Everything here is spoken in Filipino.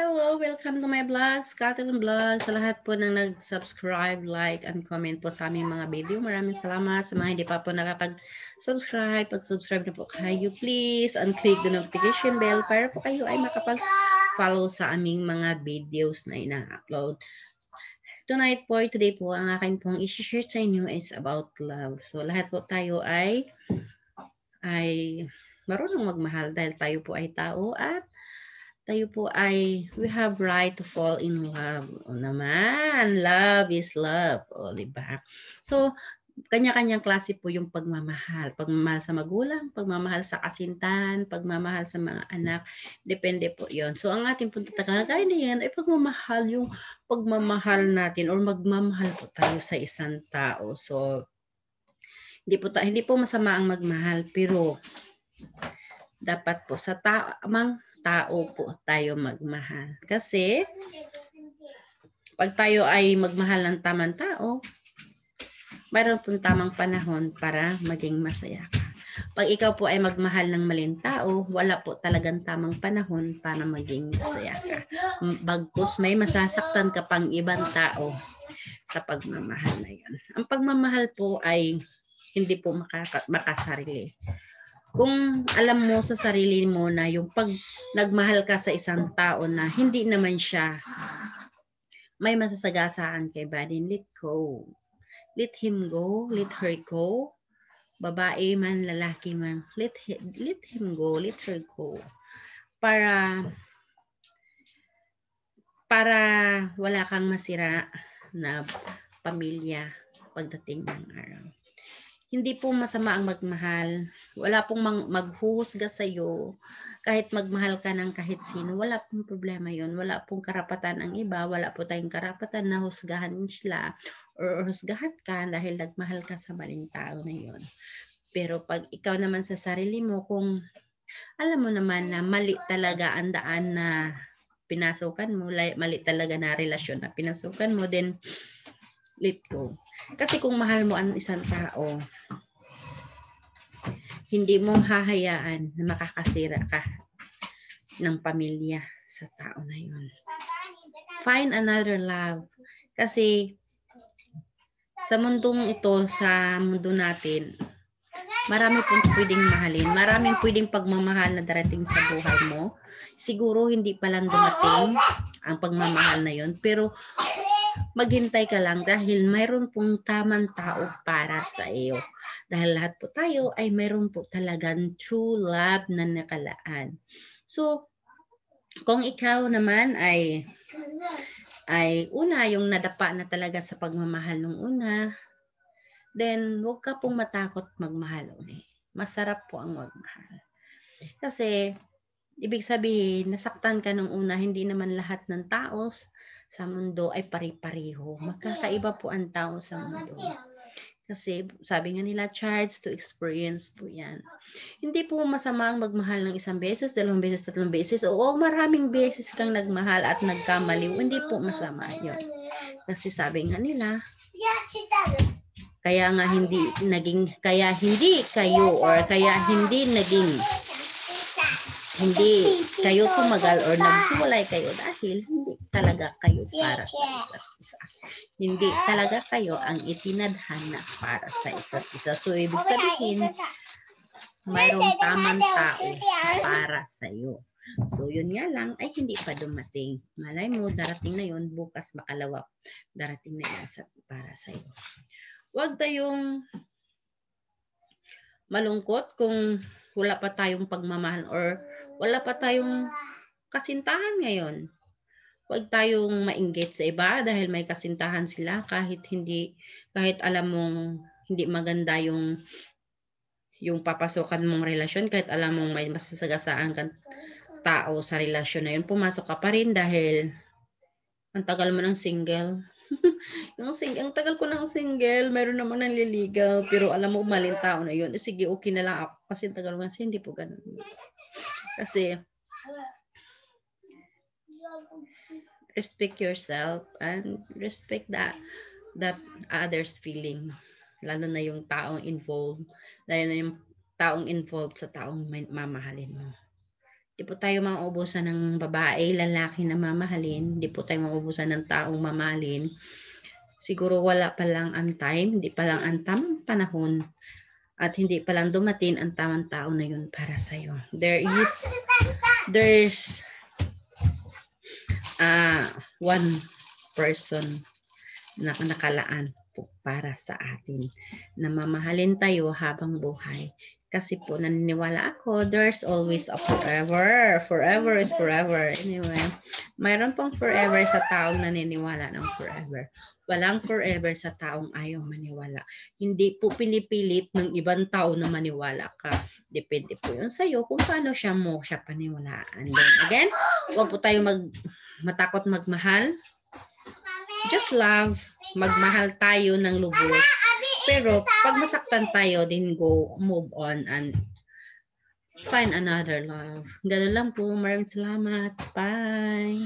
Hello, welcome to my blog, Scotland Blog. Sa lahat po ng nag-subscribe, like, and comment po sa aming mga video. Maraming salamat sa mga hindi pa po nakapag-subscribe. Pag-subscribe na po kayo, please. And click the notification bell para po kayo ay makapag-follow sa aming mga videos na ina-upload. Tonight po, today po, ang akin pong isi-share sa inyo is about love. So lahat po tayo ay ay marunong magmahal dahil tayo po ay tao at tayo po ay we have right to fall in love. O naman, love is love. O, di ba? So, kanya-kanyang klase po yung pagmamahal. Pagmamahal sa magulang, pagmamahal sa kasintahan, pagmamahal sa mga anak. Depende po yon So, ang ating punta talaga niyan ay pagmamahal yung pagmamahal natin or magmamahal po tayo sa isang tao. So, hindi po, ta- hindi po masama ang magmahal pero dapat po sa tamang tao po tayo magmahal. Kasi, pag tayo ay magmahal ng tamang tao, mayroon pong tamang panahon para maging masaya ka. Pag ikaw po ay magmahal ng maling tao, wala po talagang tamang panahon para maging masaya ka. Bagkus may masasaktan ka pang ibang tao sa pagmamahal na yan. Ang pagmamahal po ay hindi po makaka- makasarili kung alam mo sa sarili mo na yung pag nagmahal ka sa isang tao na hindi naman siya may masasagasaan kay Badin, let go. Let him go, let her go. Babae man, lalaki man, let him, let him go, let her go. Para para wala kang masira na pamilya pagdating ng araw. Hindi po masama ang magmahal, wala pong maghuhusga sa iyo, kahit magmahal ka ng kahit sino, wala pong problema yon Wala pong karapatan ang iba, wala po tayong karapatan na husgahan sila or husgahan ka dahil nagmahal ka sa maling tao na yon Pero pag ikaw naman sa sarili mo, kung alam mo naman na mali talaga ang daan na pinasukan mo, mali talaga na relasyon na pinasukan mo, then let go. Kasi kung mahal mo ang isang tao, hindi mo hahayaan na makakasira ka ng pamilya sa tao na yun. Find another love. Kasi sa mundong ito, sa mundo natin, marami pong pwedeng mahalin. Maraming pwedeng pagmamahal na darating sa buhay mo. Siguro hindi pa lang dumating ang pagmamahal na yon Pero maghintay ka lang dahil mayroon pong tamang tao para sa iyo. Dahil lahat po tayo ay mayroon po talagang true love na nakalaan. So, kung ikaw naman ay ay una yung nadapa na talaga sa pagmamahal nung una, then huwag ka pong matakot magmahal ulit. Masarap po ang magmahal. Kasi Ibig sabihin, nasaktan ka nung una, hindi naman lahat ng tao sa mundo ay pare-pareho. Magkakaiba po ang tao sa mundo. Kasi sabi nga nila, charge to experience po yan. Hindi po masama ang magmahal ng isang beses, dalawang beses, tatlong beses. Oo, maraming beses kang nagmahal at nagkamali. Hindi po masama yun. Kasi sabi nga nila, kaya nga hindi naging, kaya hindi kayo or kaya hindi naging hindi kayo tumagal or nagsimulay kayo dahil hindi talaga kayo para sa isa't isa. Hindi talaga kayo ang itinadhana para sa isa't isa. So, ibig sabihin, mayroong tamang tao para sa iyo. So, yun nga lang ay hindi pa dumating. Malay mo, darating na yun. Bukas, makalawa, darating na yun sa, para sa'yo. Huwag tayong malungkot kung wala pa tayong pagmamahal or wala pa tayong kasintahan ngayon. Huwag tayong mainggit sa iba dahil may kasintahan sila kahit hindi kahit alam mong hindi maganda yung yung papasukan mong relasyon kahit alam mong may masasagasaan kang tao sa relasyon na yun, pumasok ka pa rin dahil ang tagal mo ng single. yung sing ang tagal ko nang single, meron naman nang liligaw, pero alam mo, maling tao na yun. Sige, okay na lang ako. Kasi tagal ko kasi hindi po ganun. Kasi, respect yourself and respect the, the other's feeling. Lalo na yung taong involved. Lalo na yung taong involved sa taong mamahalin mo. Di po tayo mauubusan ng babae, lalaki na mamahalin. Di po tayo mauubusan ng taong mamahalin. Siguro wala pa lang ang time, hindi pa lang ang tamang panahon at hindi pa lang dumating ang tamang tao na yun para sa iyo. There is there's uh, one person na nakalaan po para sa atin na mamahalin tayo habang buhay kasi po naniniwala ako, there's always a forever. Forever is forever. Anyway, mayroon pong forever sa taong naniniwala ng forever. Walang forever sa taong ayaw maniwala. Hindi po pinipilit ng ibang tao na maniwala ka. Depende po yun sa'yo kung paano siya mo siya paniwalaan. Then again, huwag po tayo mag, matakot magmahal. Just love. Magmahal tayo ng lubos pero pag masaktan tayo, then go, move on and find another love. Ganun lang po. Maraming salamat. Bye.